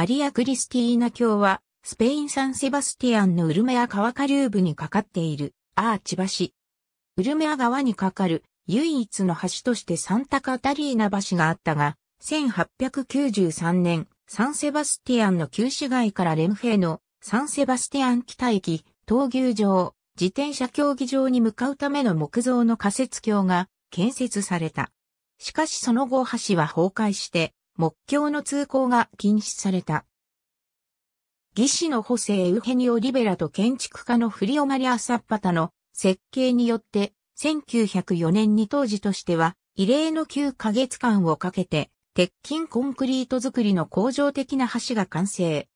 マリア・クリスティーナ橋は、スペイン・サン・セバスティアンのウルメア川下流部に架かっているアーチ橋。ウルメア川に架かる唯一の橋としてサンタカタリーナ橋があったが、1893年、サンセバスティアンの旧市街からレムヘのサンセバスティアン北駅、闘牛場、自転車競技場に向かうための木造の仮設橋が建設された。しかしその後橋は崩壊して木橋の通行が禁止された。技師の補正ウヘニオ・リベラと建築家のフリオマリア・サッパタの設計によって、1904年に当時としては、異例の9ヶ月間をかけて、鉄筋コンクリート作りの工場的な橋が完成。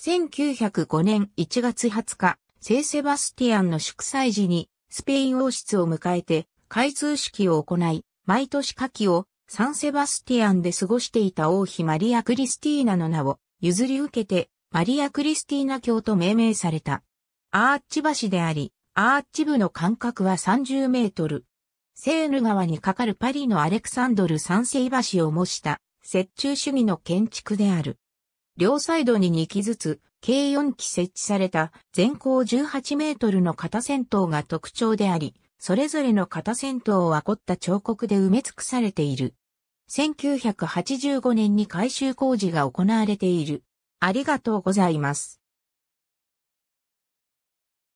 1905年1月20日、聖セバスティアンの祝祭時に、スペイン王室を迎えて、開通式を行い、毎年夏季をサンセバスティアンで過ごしていた王妃マリア・クリスティーナの名を譲り受けてマリア・クリスティーナ教と命名された。アーチ橋であり、アーチ部の間隔は30メートル。セーヌ川に架かるパリのアレクサンドル三世橋を模した折中主義の建築である。両サイドに2基ずつ、計4基設置された全高18メートルの型戦闘が特徴であり、それぞれの型戦闘を囲った彫刻で埋め尽くされている。1985年に改修工事が行われている。ありがとうございます。